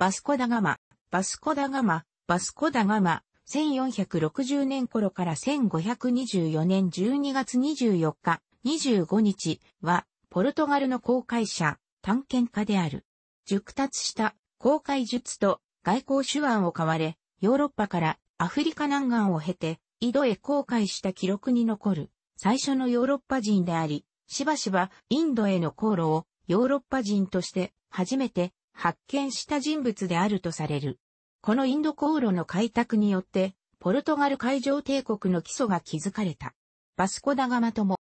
バスコダガマ、バスコダガマ、バスコダガマ、1460年頃から1524年12月24日、25日は、ポルトガルの航海者、探検家である。熟達した航海術と外交手腕を買われ、ヨーロッパからアフリカ南岸を経て、井戸へ航海した記録に残る、最初のヨーロッパ人であり、しばしばインドへの航路をヨーロッパ人として初めて発見した人物であるとされる。このインド航路の開拓によって、ポルトガル海上帝国の基礎が築かれた。バスコダガマとも、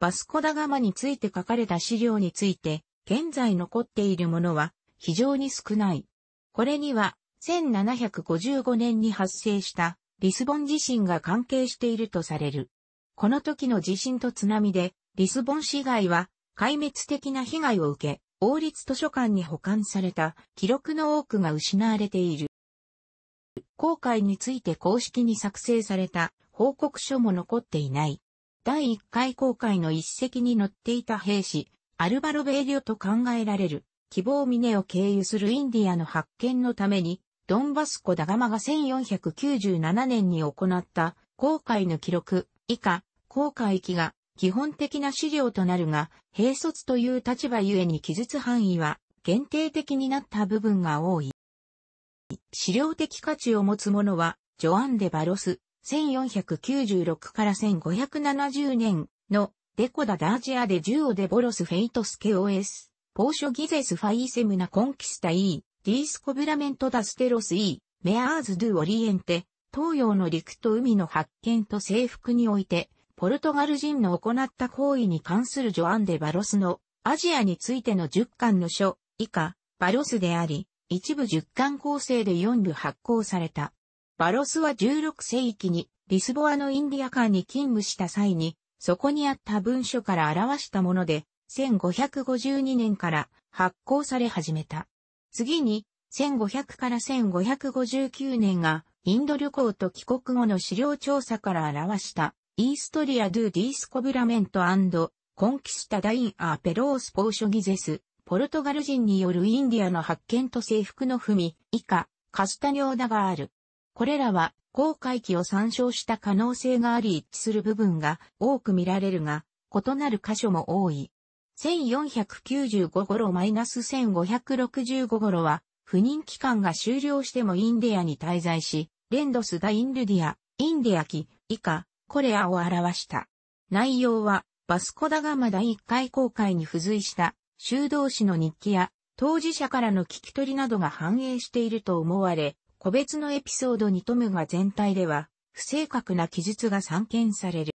バスコダガマについて書かれた資料について、現在残っているものは非常に少ない。これには、1755年に発生したリスボン地震が関係しているとされる。この時の地震と津波で、リスボン市街は壊滅的な被害を受け、王立図書館に保管された記録の多くが失われている。航海について公式に作成された報告書も残っていない。第1回航海の一席に乗っていた兵士、アルバロベーリョと考えられる、希望峰を経由するインディアの発見のために、ドンバスコ・ダガマが1497年に行った航海の記録、以下、航海記が基本的な資料となるが、兵卒という立場ゆえに記述範囲は限定的になった部分が多い。資料的価値を持つものは、ジョアン・デ・バロス、1496から1570年のデコダ・ダージアでジュオ・デ・ボロス・フェイトス・ケオエス、ポーショ・ギゼス・ファイセムナ・コンキスタ・イー、ディース・コブラメント・ダ・ステロス・イー、メアーズ・ドゥ・オリエンテ、東洋の陸と海の発見と征服において、ポルトガル人の行った行為に関するジョアン・デ・バロスのアジアについての10巻の書以下、バロスであり、一部10巻構成で4部発行された。バロスは16世紀にリスボアのインディア館に勤務した際に、そこにあった文書から表したもので、1552年から発行され始めた。次に、1500から1559年がインド旅行と帰国後の資料調査から表したイーストリア・ドゥ・ディスコブラメントコンキスタ・ダイン・アー・ペロース・ポーショギゼス、ポルトガル人によるインディアの発見と征服の踏み、以下、カスタニョーダがある。これらは、航海機を参照した可能性があり一致する部分が多く見られるが、異なる箇所も多い。1495頃 -1565 頃は、不妊期間が終了してもインディアに滞在し、レンドス・ダ・インルディア、インディア期、以下、コレアを表した。内容は、バスコダガマ第1回公開に付随した、修道士の日記や、当事者からの聞き取りなどが反映していると思われ、個別のエピソードに富むが全体では、不正確な記述が散見される。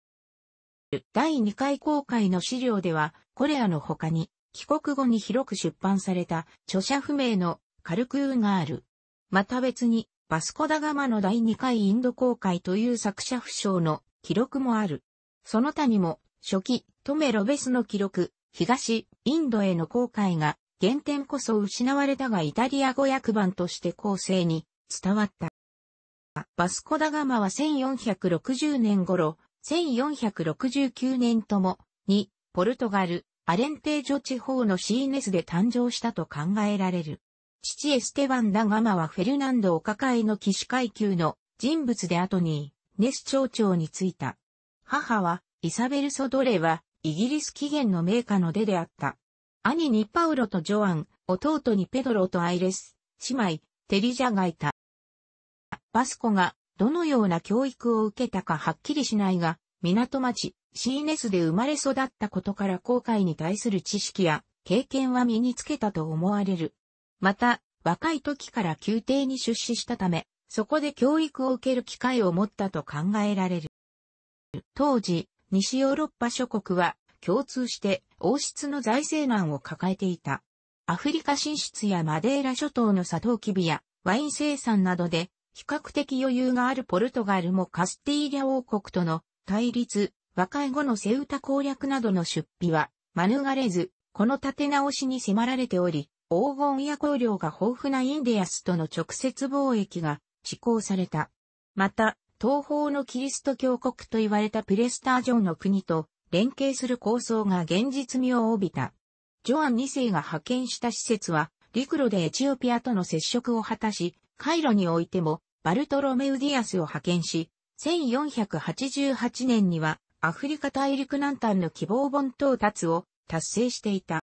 第2回公開の資料では、コレアの他に、帰国後に広く出版された著者不明のカルクーがある。また別に、バスコダガマの第2回インド公開という作者不詳の記録もある。その他にも、初期、トメロベスの記録、東、インドへの航海が、原点こそ失われたがイタリア語訳版として後世に伝わった。バスコダガマは1460年頃、1469年とも、に、ポルトガル、アレンテージョ地方のシーネスで誕生したと考えられる。父エステバン・ダガマはフェルナンド・お抱えの騎士階級の人物で後に、ネス町長に着いた。母は、イサベル・ソドレは、イギリス起源の名家の出であった。兄にパウロとジョアン、弟にペドロとアイレス、姉妹、テリジャがいた。バスコが、どのような教育を受けたかはっきりしないが、港町、シーネスで生まれ育ったことから航海に対する知識や経験は身につけたと思われる。また、若い時から宮廷に出資したため、そこで教育を受ける機会を持ったと考えられる。当時、西ヨーロッパ諸国は共通して王室の財政難を抱えていた。アフリカ進出やマデーラ諸島のサトウキビやワイン生産などで比較的余裕があるポルトガルもカスティーリャ王国との対立、和解後のセウタ攻略などの出費は免れず、この立て直しに迫られており、黄金や香料が豊富なインディアスとの直接貿易が施行された。また、東方のキリスト教国と言われたプレスタージョンの国と連携する構想が現実味を帯びた。ジョアン2世が派遣した施設は、陸路でエチオピアとの接触を果たし、カイロにおいても、バルトロメウディアスを派遣し、1488年には、アフリカ大陸南端の希望本到達を達成していた。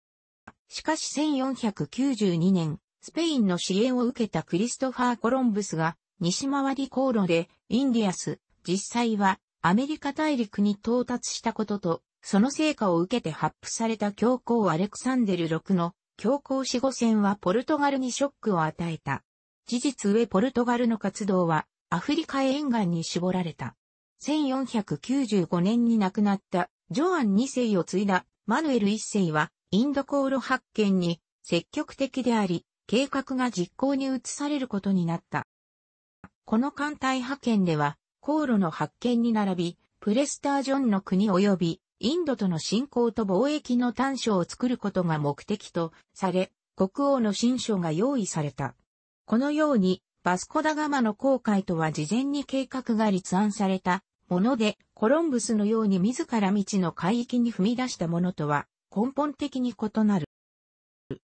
しかし1492年、スペインの支援を受けたクリストファー・コロンブスが西回り航路でインディアス、実際はアメリカ大陸に到達したことと、その成果を受けて発布された教皇アレクサンデル6の教皇死後戦はポルトガルにショックを与えた。事実上ポルトガルの活動はアフリカ沿岸に絞られた。1495年に亡くなったジョアン2世を継いだマヌエル1世はインド航路発見に積極的であり、計画が実行に移されることになった。この艦隊派遣では、航路の発見に並び、プレスタージョンの国及び、インドとの侵攻と貿易の短所を作ることが目的とされ、国王の新書が用意された。このように、バスコダガマの航海とは事前に計画が立案されたもので、コロンブスのように自ら未知の海域に踏み出したものとは根本的に異なる。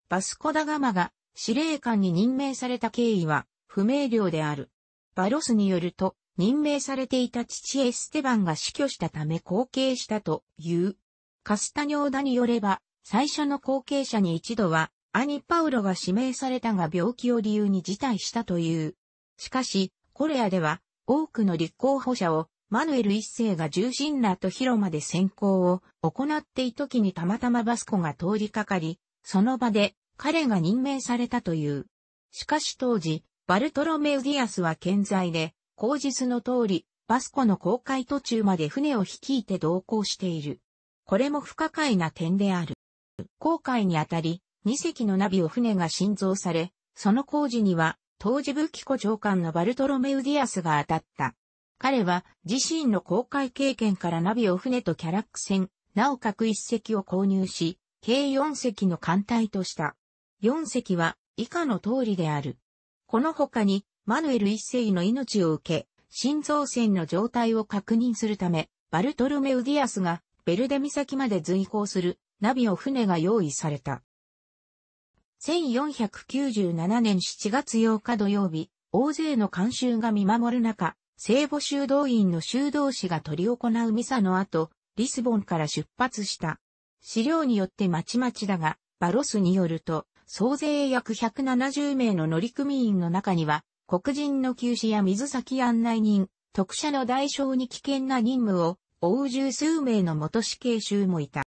バスコダガマが司令官に任命された経緯は不明瞭である。バロスによると、任命されていた父エステバンが死去したため後継したという。カスタニョーダによれば、最初の後継者に一度は、兄パウロが指名されたが病気を理由に辞退したという。しかし、コレアでは、多くの立候補者を、マヌエル一世が重心らと広まで選考を行っていた時にたまたまバスコが通りかかり、その場で彼が任命されたという。しかし当時、バルトロメウディアスは健在で、口実の通り、バスコの公開途中まで船を率いて同行している。これも不可解な点である。航海にあたり、2隻のナビを船が新造され、その工事には、当時武器庫長官のバルトロメウディアスが当たった。彼は自身の航海経験からナビを船とキャラック船、なおかく1隻を購入し、計4隻の艦隊とした。4隻は以下の通りである。この他に、マヌエル一世の命を受け、心臓腺の状態を確認するため、バルトルメウディアスがベルデ岬まで随行するナビを船が用意された。1497年7月8日土曜日、大勢の観衆が見守る中、聖母修道院の修道士が執り行うミサの後、リスボンから出発した。資料によってまちまちだが、バロスによると、総勢約170名の乗組員の中には、黒人の休止や水先案内人、特赦の代償に危険な任務を、大う十数名の元死刑囚もいた。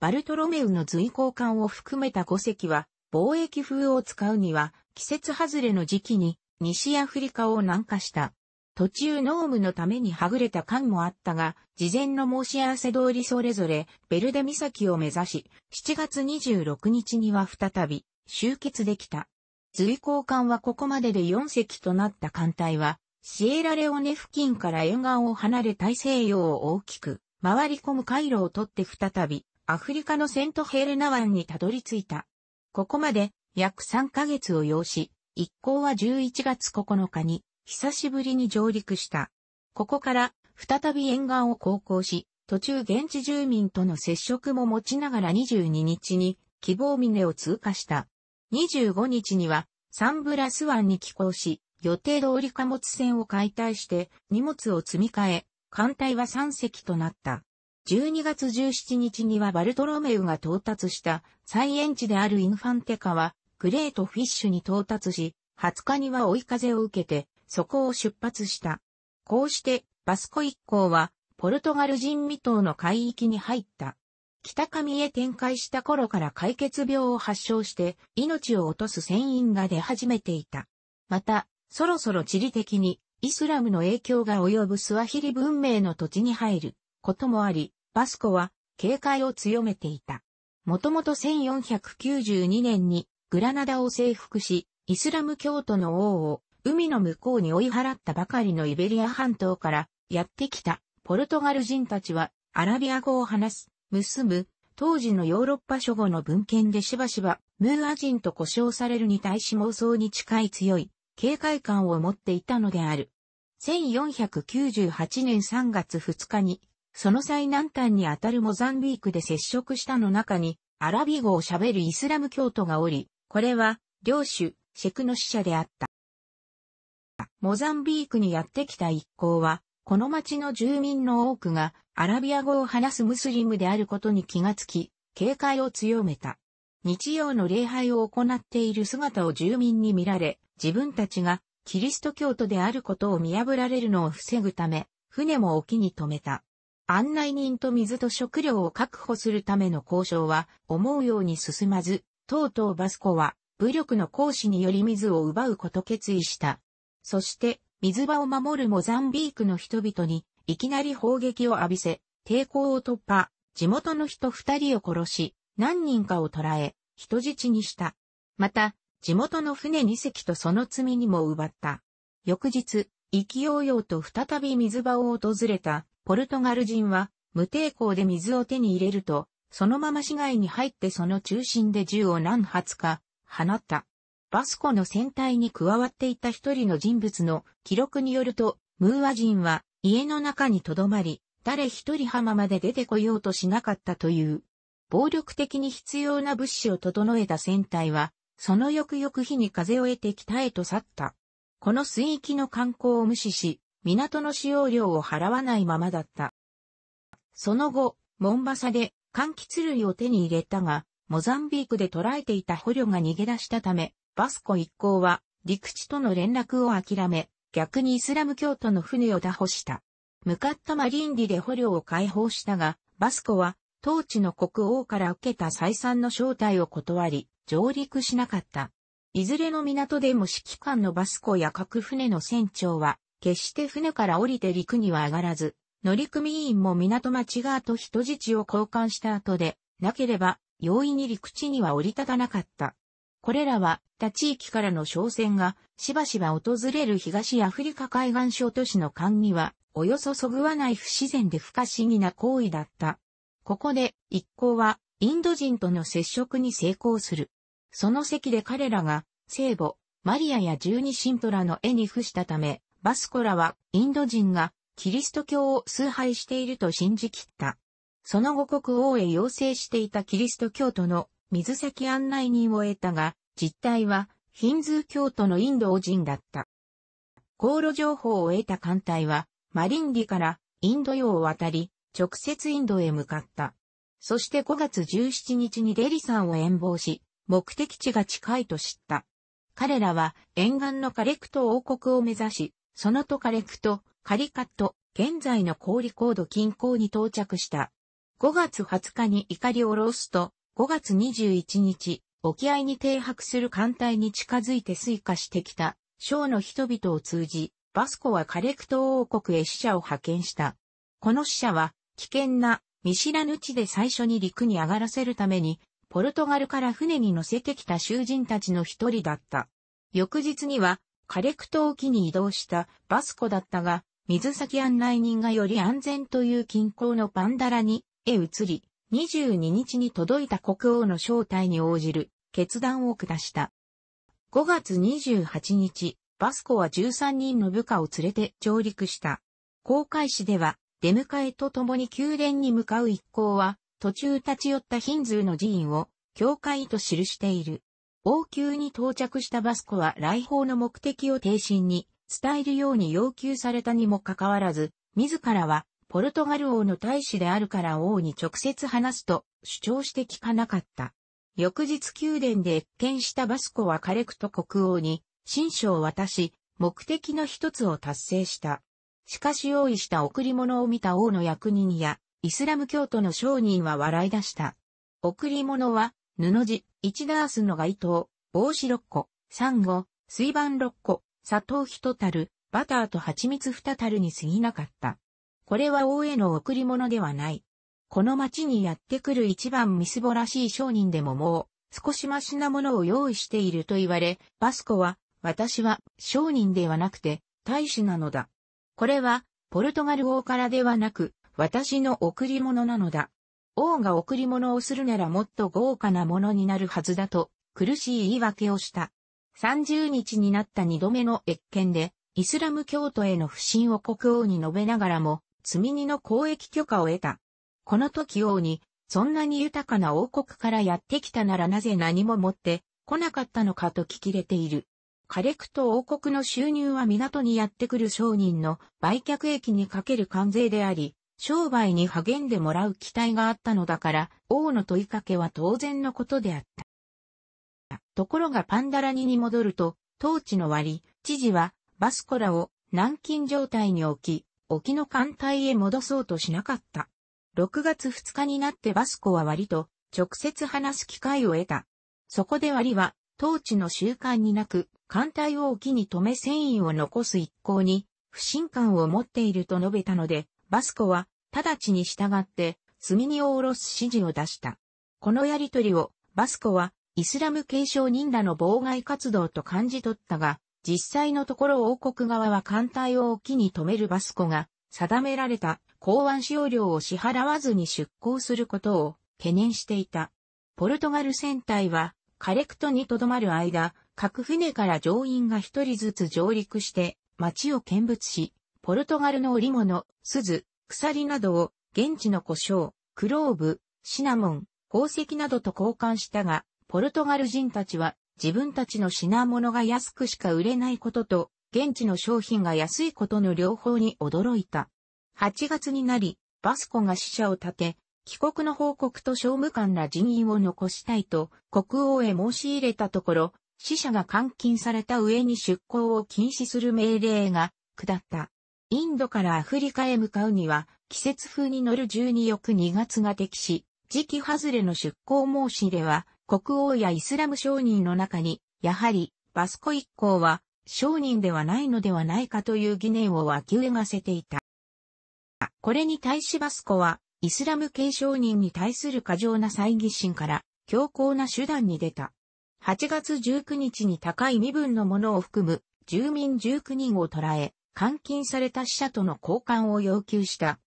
バルトロメウの随行艦を含めた5隻は、貿易風を使うには、季節外れの時期に、西アフリカを南下した。途中ノームのためにはぐれた感もあったが、事前の申し合わせ通りそれぞれ、ベルデ岬を目指し、7月26日には再び、集結できた。随行艦はここまでで4隻となった艦隊は、シエラレオネ付近から沿岸を離れ大西洋を大きく、回り込む回路を取って再び、アフリカのセントヘレナ湾にたどり着いた。ここまで、約3ヶ月を要し、一行は11月9日に、久しぶりに上陸した。ここから再び沿岸を航行し、途中現地住民との接触も持ちながら22日に希望峰を通過した。25日にはサンブラス湾に寄港し、予定通り貨物船を解体して荷物を積み替え、艦隊は3隻となった。12月17日にはバルトロメウが到達した再延地であるインファンテカはグレートフィッシュに到達し、20日には追い風を受けてそこを出発した。こうして、バスコ一行は、ポルトガル人未踏の海域に入った。北上へ展開した頃から解決病を発症して、命を落とす船員が出始めていた。また、そろそろ地理的に、イスラムの影響が及ぶスワヒリ文明の土地に入ることもあり、バスコは警戒を強めていた。もともと1492年にグラナダを征服し、イスラム教徒の王を海の向こうに追い払ったばかりのイベリア半島からやってきたポルトガル人たちはアラビア語を話す、結ぶ、当時のヨーロッパ諸語の文献でしばしばムーア人と呼称されるに対し妄想に近い強い警戒感を持っていたのである。1498年3月2日に、その最南端にあたるモザンビークで接触したの中に、アラビ語を喋るイスラム教徒がおり、これは、領主、シェクの使者であった。モザンビークにやってきた一行は、この町の住民の多くがアラビア語を話すムスリムであることに気がつき、警戒を強めた。日曜の礼拝を行っている姿を住民に見られ、自分たちがキリスト教徒であることを見破られるのを防ぐため、船も沖に止めた。案内人と水と食料を確保するための交渉は思うように進まず、とうとうバスコは武力の行使により水を奪うこと決意した。そして、水場を守るモザンビークの人々に、いきなり砲撃を浴びせ、抵抗を突破、地元の人二人を殺し、何人かを捕らえ、人質にした。また、地元の船二隻とその罪にも奪った。翌日、ようようと再び水場を訪れたポルトガル人は、無抵抗で水を手に入れると、そのまま市街に入ってその中心で銃を何発か放った。バスコの船体に加わっていた一人の人物の記録によると、ムーア人は家の中に留まり、誰一人浜まで出てこようとしなかったという。暴力的に必要な物資を整えた船体は、その翌々日に風を得て北へと去った。この水域の観光を無視し、港の使用料を払わないままだった。その後、モンバサで柑橘類を手に入れたが、モザンビークで捕らえていた捕虜が逃げ出したため、バスコ一行は陸地との連絡を諦め、逆にイスラム教徒の船を打破した。向かったマリンディで捕虜を解放したが、バスコは当地の国王から受けた再三の招待を断り、上陸しなかった。いずれの港でも指揮官のバスコや各船の船長は、決して船から降りて陸には上がらず、乗組員も港町側と人質を交換した後で、なければ容易に陸地には降り立たなかった。これらは他地域からの商船がしばしば訪れる東アフリカ海岸小都市の間にはおよそそぐわない不自然で不可思議な行為だった。ここで一行はインド人との接触に成功する。その席で彼らが聖母、マリアや十二神徒らの絵に付したため、バスコラはインド人がキリスト教を崇拝していると信じ切った。その後国王へ要請していたキリスト教徒の水先案内人を得たが、実態はヒンズー教徒のインド王人だった。航路情報を得た艦隊は、マリンディからインド洋を渡り、直接インドへ向かった。そして5月17日にデリさんを遠望し、目的地が近いと知った。彼らは沿岸のカレクト王国を目指し、そのとカレクト、カリカット、現在の氷高度近郊に到着した。5月20日に怒りを下ろすと、5月21日、沖合に停泊する艦隊に近づいてイカしてきた、省の人々を通じ、バスコはカレクト王国へ死者を派遣した。この死者は、危険な、見知らぬ地で最初に陸に上がらせるために、ポルトガルから船に乗せてきた囚人たちの一人だった。翌日には、カレクト沖に移動したバスコだったが、水先案内人がより安全という近郊のパンダラに、へ移り、22日に届いた国王の招待に応じる決断を下した。5月28日、バスコは13人の部下を連れて上陸した。航海士では、出迎えと共に宮殿に向かう一行は、途中立ち寄ったヒンズーの寺院を、教会と記している。王宮に到着したバスコは来訪の目的を停心に、伝えるように要求されたにもかかわらず、自らはポルトガル王の大使であるから王に直接話すと主張して聞かなかった。翌日宮殿で謁見したバスコはカレクト国王に新書を渡し、目的の一つを達成した。しかし用意した贈り物を見た王の役人や、イスラム教徒の商人は笑い出した。贈り物は、布地、一ダースの街灯、帽子六個、サンゴ、水盤六個、砂糖一たる、バターと蜂蜜二たるに過ぎなかった。これは王への贈り物ではない。この町にやってくる一番みすぼらしい商人でももう、少しましなものを用意していると言われ、バスコは、私は商人ではなくて、大使なのだ。これは、ポルトガル王からではなく、私の贈り物なのだ。王が贈り物をするならもっと豪華なものになるはずだと、苦しい言い訳をした。30日になった2度目の越見で、イスラム教徒への不信を国王に述べながらも、積荷の交易許可を得た。この時王に、そんなに豊かな王国からやってきたならなぜ何も持って来なかったのかと聞きれている。レクと王国の収入は港にやってくる商人の売却益にかける関税であり、商売に励んでもらう期待があったのだから、王の問いかけは当然のことであった。ところがパンダラニに戻ると、当地の割、知事はバスコラを軟禁状態に置き、沖の艦隊へ戻そうとしなかった。6月2日になってバスコは割と直接話す機会を得た。そこで割は当地の習慣になく艦隊を沖に止め船員を残す一向に不信感を持っていると述べたので、バスコは直ちに従って積み荷を下ろす指示を出した。このやりとりをバスコはイスラム継承人らの妨害活動と感じ取ったが、実際のところ王国側は艦隊を沖に止めるバスコが定められた港湾使用料を支払わずに出港することを懸念していた。ポルトガル船隊はカレクトに留まる間、各船から乗員が一人ずつ上陸して街を見物し、ポルトガルの織物、鈴、鎖などを現地の胡椒、クローブ、シナモン、宝石などと交換したが、ポルトガル人たちは自分たちの品物が安くしか売れないことと、現地の商品が安いことの両方に驚いた。8月になり、バスコが死者を立て、帰国の報告と商務官ら人員を残したいと国王へ申し入れたところ、死者が監禁された上に出港を禁止する命令が下った。インドからアフリカへ向かうには、季節風に乗る12翌2月が適し、時期外れの出港申し入れは国王やイスラム商人の中に、やはりバスコ一行は商人ではないのではないかという疑念を湧き上がせていた。これに対しバスコは、イスラム系商人に対する過剰な猜疑心から強硬な手段に出た。8月19日に高い身分のものを含む住民19人を捕らえ、監禁された死者との交換を要求した。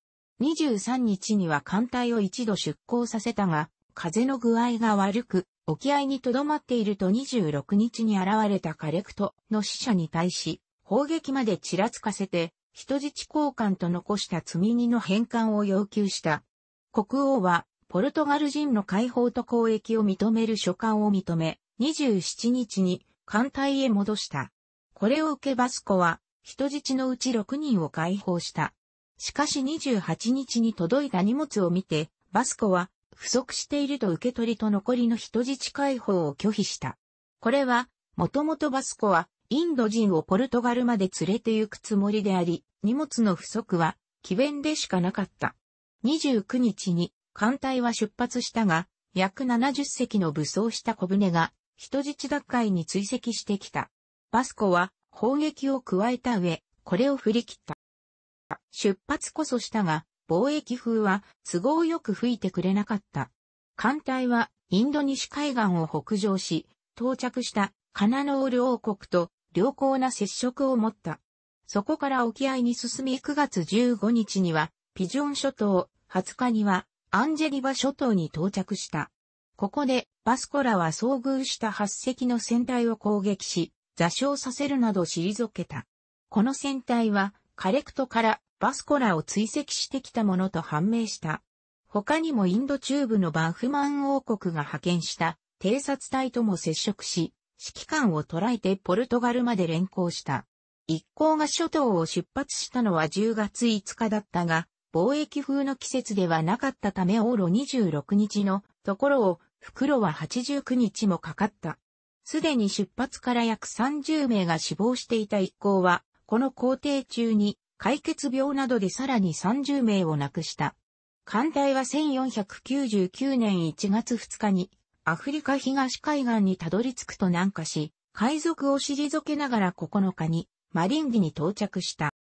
23日には艦隊を一度出港させたが、風の具合が悪く、沖合に留まっていると26日に現れたカレクトの死者に対し、砲撃までちらつかせて、人質交換と残した積み荷の返還を要求した。国王は、ポルトガル人の解放と交易を認める書簡を認め、27日に艦隊へ戻した。これを受けバスコは、人質のうち6人を解放した。しかし28日に届いた荷物を見て、バスコは不足していると受け取りと残りの人質解放を拒否した。これは、もともとバスコは、インド人をポルトガルまで連れて行くつもりであり、荷物の不足は、奇弁でしかなかった。29日に、艦隊は出発したが、約70隻の武装した小舟が、人質奪回に追跡してきた。バスコは、砲撃を加えた上、これを振り切った。出発こそしたが、貿易風は都合よく吹いてくれなかった。艦隊はインド西海岸を北上し、到着したカナノール王国と良好な接触を持った。そこから沖合に進み9月15日にはピジョン諸島、20日にはアンジェリバ諸島に到着した。ここでバスコラは遭遇した8隻の船体を攻撃し、座礁させるなど退けた。この船体はカレクトからバスコラを追跡してきたものと判明した。他にもインド中部のバフマン王国が派遣した偵察隊とも接触し、指揮官を捉えてポルトガルまで連行した。一行が諸島を出発したのは10月5日だったが、貿易風の季節ではなかったため往路26日のところを、袋は89日もかかった。すでに出発から約30名が死亡していた一行は、この工程中に解決病などでさらに30名を亡くした。艦隊は1499年1月2日にアフリカ東海岸にたどり着くと南下し、海賊を退けながら9日にマリンギに到着した。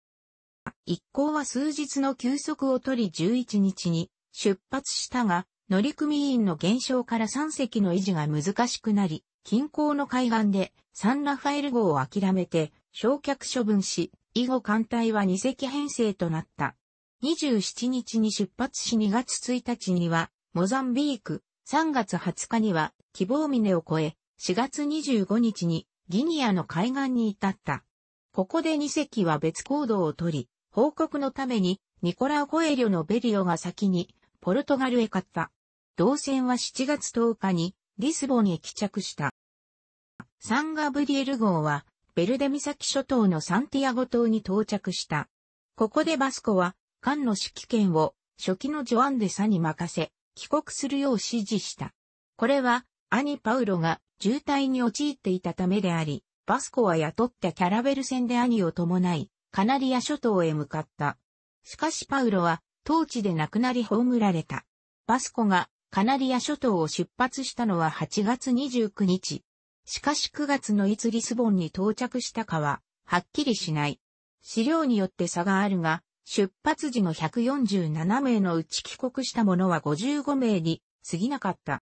一行は数日の休息を取り11日に出発したが、乗組員の減少から3隻の維持が難しくなり、近郊の海岸でサンラファエル号を諦めて焼却処分し、以後艦隊は2隻編成となった。27日に出発し2月1日には、モザンビーク、3月20日には、希望峰を越え、4月25日にギニアの海岸に至った。ここで2隻は別行動をとり、報告のためにニコラコエリョのベリオが先にポルトガルへ勝った。同船は7月10日にリスボンへ帰着した。サンガブリエル号はベルデ岬諸島のサンティアゴ島に到着した。ここでバスコは、艦の指揮権を初期のジョアンデサに任せ、帰国するよう指示した。これは、兄パウロが渋滞に陥っていたためであり、バスコは雇ったキャラベル船で兄を伴い、カナリア諸島へ向かった。しかしパウロは、当地で亡くなり葬られた。バスコがカナリア諸島を出発したのは8月29日、しかし9月のいつリスボンに到着したかは、はっきりしない。資料によって差があるが、出発時の147名のうち帰国した者は55名に過ぎなかった。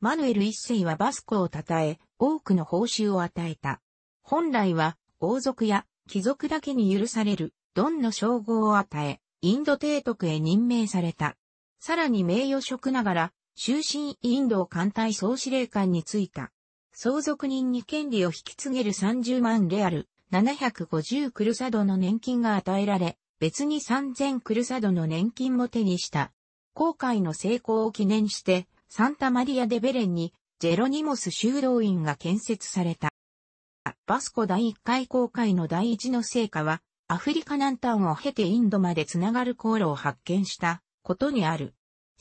マヌエル一世はバスコを称え、多くの報酬を与えた。本来は、王族や貴族だけに許される、ドンの称号を与え、インド帝徳へ任命された。さらに名誉職ながら、終身インドを艦隊総司令官に就いた。相続人に権利を引き継げる30万レアル、750クルサドの年金が与えられ、別に3000クルサドの年金も手にした。航海の成功を記念して、サンタマリア・デ・ベレンに、ジェロニモス修道院が建設された。バスコ第1回航海の第1の成果は、アフリカ南端を経てインドまでつながる航路を発見したことにある。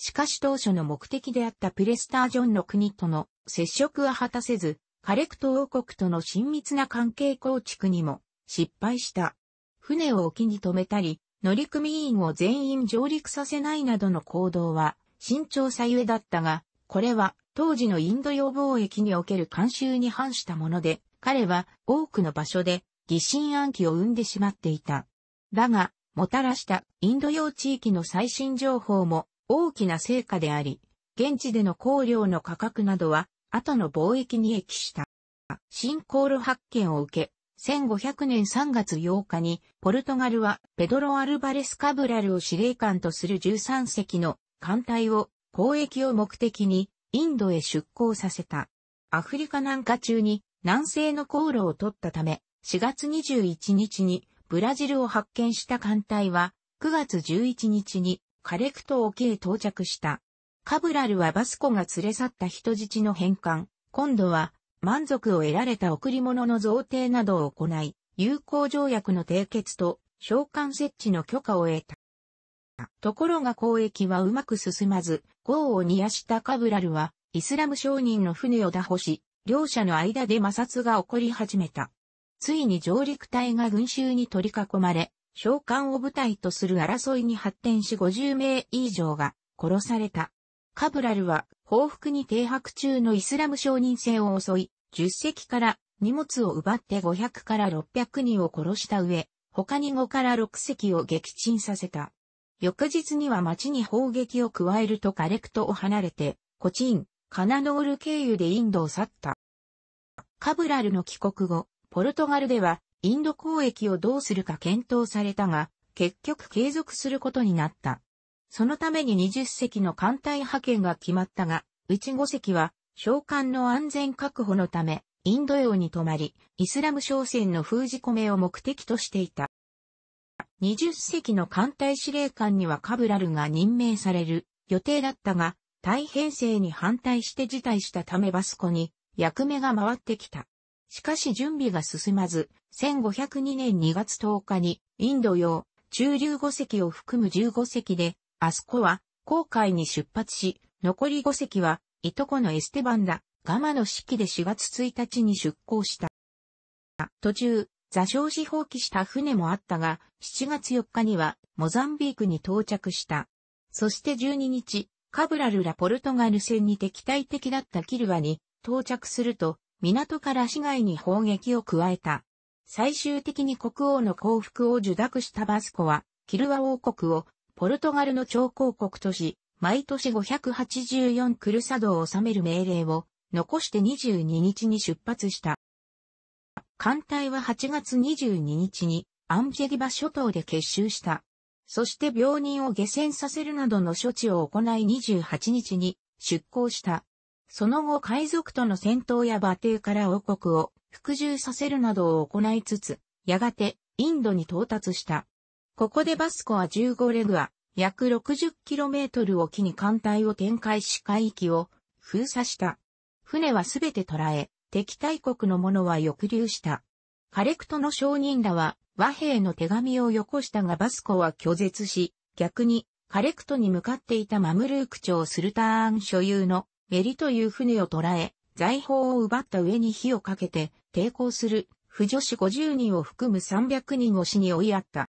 しかし当初の目的であったプレスタージョンの国との接触は果たせず、カレクト王国との親密な関係構築にも失敗した。船を沖に止めたり、乗組員を全員上陸させないなどの行動は慎重さゆえだったが、これは当時のインド洋貿易における慣習に反したもので、彼は多くの場所で疑心暗鬼を生んでしまっていた。だが、もたらしたインド洋地域の最新情報も大きな成果であり、現地での香料の価格などは、後の貿易に益した。新航路発見を受け、1500年3月8日に、ポルトガルはペドロ・アルバレス・カブラルを司令官とする13隻の艦隊を交易を目的にインドへ出港させた。アフリカ南下中に南西の航路を取ったため、4月21日にブラジルを発見した艦隊は、9月11日にカレクト沖へ到着した。カブラルはバスコが連れ去った人質の返還、今度は満足を得られた贈り物の贈呈などを行い、友好条約の締結と召喚設置の許可を得た。ところが交易はうまく進まず、豪を煮やしたカブラルは、イスラム商人の船を打破し、両者の間で摩擦が起こり始めた。ついに上陸隊が群衆に取り囲まれ、召喚を舞台とする争いに発展し50名以上が殺された。カブラルは報復に停泊中のイスラム商人制を襲い、10隻から荷物を奪って500から600人を殺した上、他に5から6隻を撃沈させた。翌日には町に砲撃を加えるとカレクトを離れて、コチン、カナノール経由でインドを去った。カブラルの帰国後、ポルトガルではインド交易をどうするか検討されたが、結局継続することになった。そのために20隻の艦隊派遣が決まったが、うち5隻は、召喚の安全確保のため、インド洋に泊まり、イスラム商船の封じ込めを目的としていた。20隻の艦隊司令官にはカブラルが任命される予定だったが、大編成に反対して辞退したためバスコに役目が回ってきた。しかし準備が進まず、1502年2月10日に、インド洋、中流5隻を含む15隻で、アスコは、航海に出発し、残り5隻は、いとこのエステバンラ、ガマの指揮で4月1日に出港した。途中、座礁し放棄した船もあったが、7月4日には、モザンビークに到着した。そして12日、カブラルラポルトガル船に敵対的だったキルワに到着すると、港から市外に砲撃を加えた。最終的に国王の降伏を受諾したバスコは、キルワ王国をポルトガルの超公国とし、毎年584クルサドを治める命令を残して22日に出発した。艦隊は8月22日にアンジェリバ諸島で結集した。そして病人を下船させるなどの処置を行い28日に出港した。その後海賊との戦闘や馬蹄から王国を服従させるなどを行いつつ、やがてインドに到達した。ここでバスコは15レグア、約 60km を機に艦隊を展開し海域を封鎖した。船はすべて捕らえ、敵対国の者は抑留した。カレクトの商人らは和平の手紙をよこしたがバスコは拒絶し、逆にカレクトに向かっていたマムルーク朝スルターン所有のリという船を捕らえ、財宝を奪った上に火をかけて、抵抗する、不女子50人を含む300人を死に追いやった。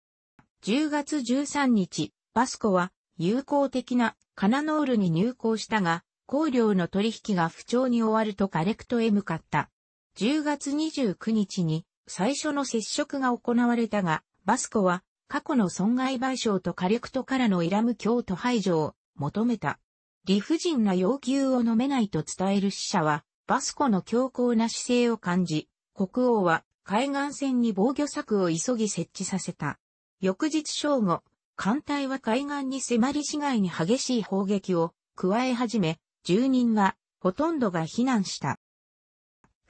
10月13日、バスコは、友好的なカナノールに入港したが、香料の取引が不調に終わるとカレクトへ向かった。10月29日に最初の接触が行われたが、バスコは過去の損害賠償とカレクトからのイラム教徒排除を求めた。理不尽な要求を飲めないと伝える死者は、バスコの強硬な姿勢を感じ、国王は海岸線に防御策を急ぎ設置させた。翌日正午、艦隊は海岸に迫り市街に激しい砲撃を加え始め、住人はほとんどが避難した。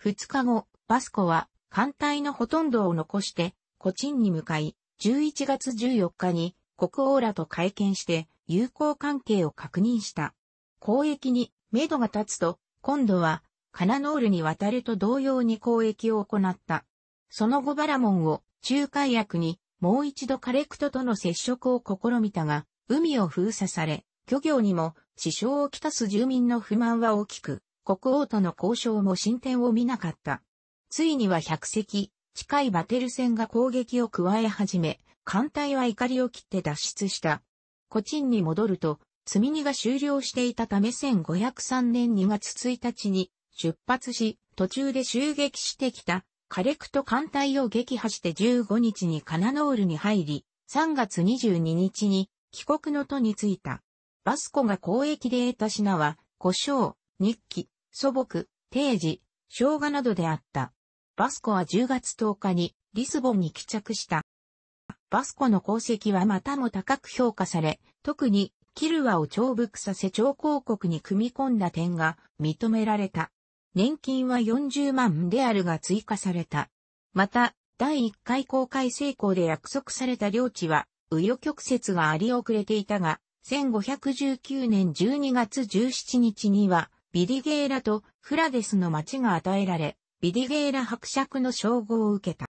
2日後、バスコは艦隊のほとんどを残して、コチンに向かい、11月14日に国王らと会見して友好関係を確認した。交易にメドが立つと、今度はカナノールに渡ると同様に交易を行った。その後バラモンを仲介役にもう一度カレクトとの接触を試みたが、海を封鎖され、漁業にも支障をきたす住民の不満は大きく、国王との交渉も進展を見なかった。ついには100隻、近いバテル船が攻撃を加え始め、艦隊は怒りを切って脱出した。コチンに戻ると、積み荷が終了していたため1503年2月1日に出発し、途中で襲撃してきたカレクと艦隊を撃破して15日にカナノールに入り、3月22日に帰国の途に着いた。バスコが交易で得た品は、胡椒、日記、素木、定時、生姜などであった。バスコは10月10日にリスボンに帰着した。バスコの功績はまたも高く評価され、特にキルワを長伏させ長広国に組み込んだ点が認められた。年金は40万であるが追加された。また、第1回公開成功で約束された領地は、右与曲折があり遅れていたが、1519年12月17日には、ビディゲーラとフラデスの町が与えられ、ビディゲーラ伯爵の称号を受けた。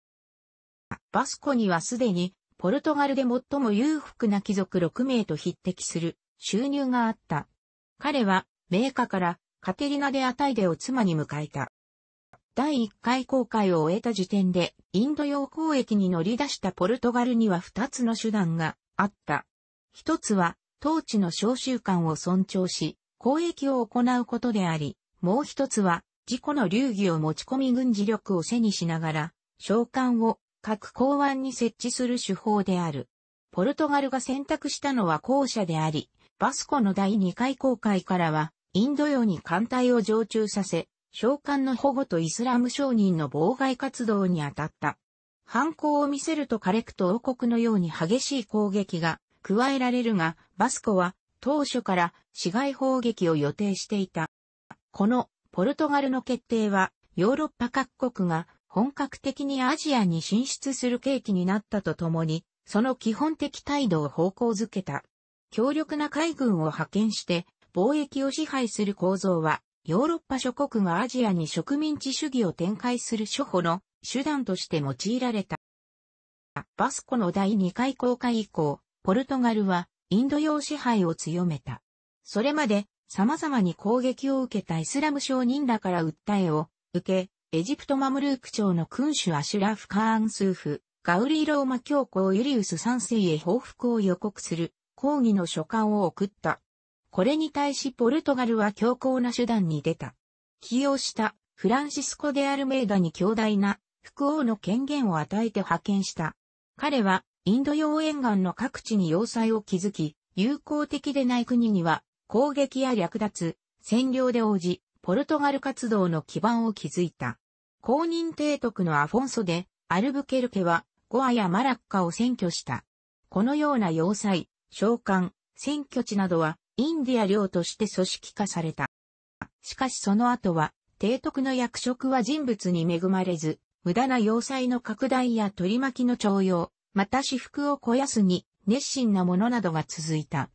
バスコにはすでにポルトガルで最も裕福な貴族6名と匹敵する収入があった。彼は、名家からカテリナ・でアタイデを妻に迎えた。第1回航海を終えた時点で、インド洋交易に乗り出したポルトガルには2つの手段があった。一つは、当地の召集官を尊重し、交易を行うことであり、もう一つは、自己の流儀を持ち込み軍事力を背にしながら、召喚を各港湾に設置する手法である。ポルトガルが選択したのは後者であり、バスコの第2回航海からは、インド洋に艦隊を常駐させ、召喚の保護とイスラム商人の妨害活動に当たった。反抗を見せるとカレクト王国のように激しい攻撃が加えられるが、バスコは当初から市街砲撃を予定していた。このポルトガルの決定はヨーロッパ各国が本格的にアジアに進出する契機になったとともに、その基本的態度を方向づけた。強力な海軍を派遣して貿易を支配する構造は、ヨーロッパ諸国がアジアに植民地主義を展開する処方の手段として用いられた。バスコの第2回公開以降、ポルトガルはインド洋支配を強めた。それまで様々に攻撃を受けたイスラム商人らから訴えを受け、エジプトマムルーク朝の君主アシュラフ・カーン・スーフ、ガウリー・ローマ教皇ユリウス三世へ報復を予告する抗議の書簡を送った。これに対しポルトガルは強硬な手段に出た。起用したフランシスコ・デ・アルメイダに強大な副王の権限を与えて派遣した。彼はインド洋沿岸の各地に要塞を築き、友好的でない国には攻撃や略奪、占領で応じ、ポルトガル活動の基盤を築いた。公認提督のアフォンソで、アルブケルケは、ゴアやマラッカを占拠した。このような要塞、召喚、占拠地などは、インディア領として組織化された。しかしその後は、提督の役職は人物に恵まれず、無駄な要塞の拡大や取り巻きの徴用、また私服を肥やすに、熱心なものなどが続いた。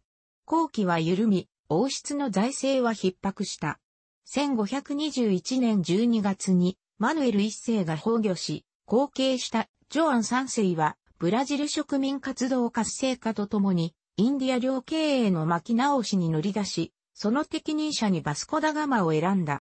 後期は緩み、王室の財政は逼迫した。1521年12月にマヌエル一世が崩御し、後継したジョアン三世はブラジル植民活動活性化とともにインディア領経営の巻き直しに乗り出し、その適任者にバスコダガマを選んだ。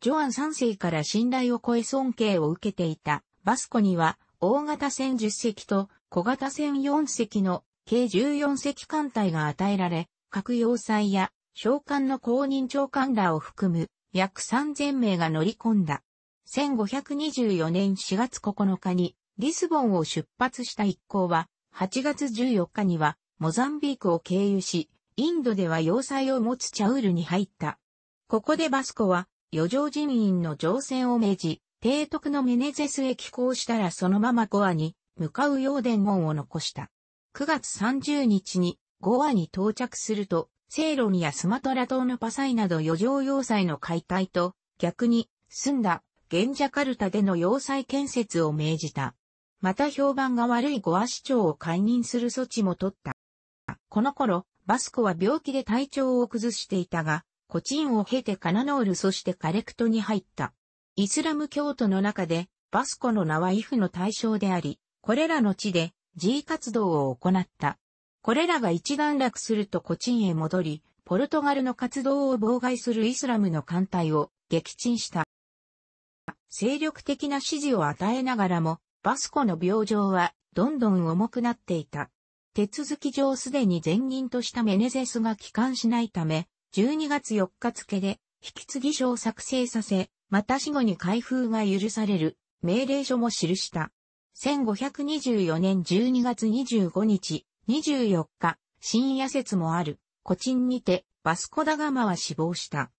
ジョアン三世から信頼を超え尊敬を受けていたバスコには大型船10隻と小型船4隻の計14隻艦隊が与えられ、各要塞や召喚の公認長官らを含む約3000名が乗り込んだ。1524年4月9日にリスボンを出発した一行は8月14日にはモザンビークを経由し、インドでは要塞を持つチャウルに入った。ここでバスコは余剰人員の乗船を命じ、提督のメネゼスへ寄港したらそのままゴアに向かうよう伝言を残した。9月30日にゴアに到着すると、セイロニやスマトラ島のパサイなど余剰要塞の解体と、逆に、住んだ、ンジャカルタでの要塞建設を命じた。また評判が悪いゴア市長を解任する措置も取った。この頃、バスコは病気で体調を崩していたが、コチンを経てカナノールそしてカレクトに入った。イスラム教徒の中で、バスコの名はイフの対象であり、これらの地で、G 活動を行った。これらが一段落するとコチンへ戻り、ポルトガルの活動を妨害するイスラムの艦隊を撃沈した。精力的な支持を与えながらも、バスコの病状はどんどん重くなっていた。手続き上すでに前任としたメネゼスが帰還しないため、12月4日付で引き継ぎ書を作成させ、また死後に開封が許される命令書も記した。1524年12月25日、24日、深夜説もある、コチンにて、バスコダガマは死亡した。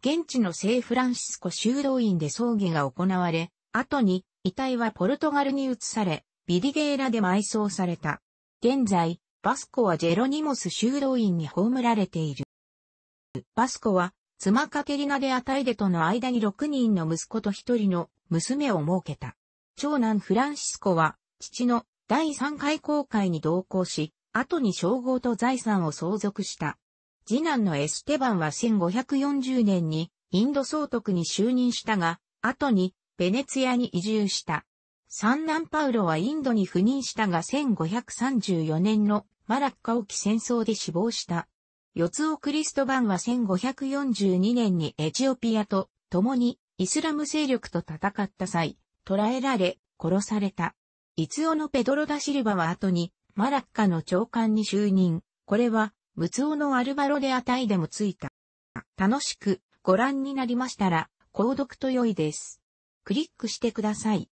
現地の聖フランシスコ修道院で葬儀が行われ、後に遺体はポルトガルに移され、ビディゲーラで埋葬された。現在、バスコはジェロニモス修道院に葬られている。バスコは、妻カテリナ・デ・アタイデとの間に6人の息子と1人の娘を設けた。長男フランシスコは、父の第3回公会に同行し、後に称号と財産を相続した。次男のエステバンは1540年にインド総督に就任したが、後にベネツィアに移住した。三男パウロはインドに赴任したが1534年のマラッカ沖戦争で死亡した。四つオクリストバンは1542年にエチオピアと共にイスラム勢力と戦った際、捕らえられ、殺された。イツオのペドロ・ダ・シルバは後にマラッカの長官に就任。これは、ムツオのアルバロであたいでもついた。楽しくご覧になりましたら、購読と良いです。クリックしてください。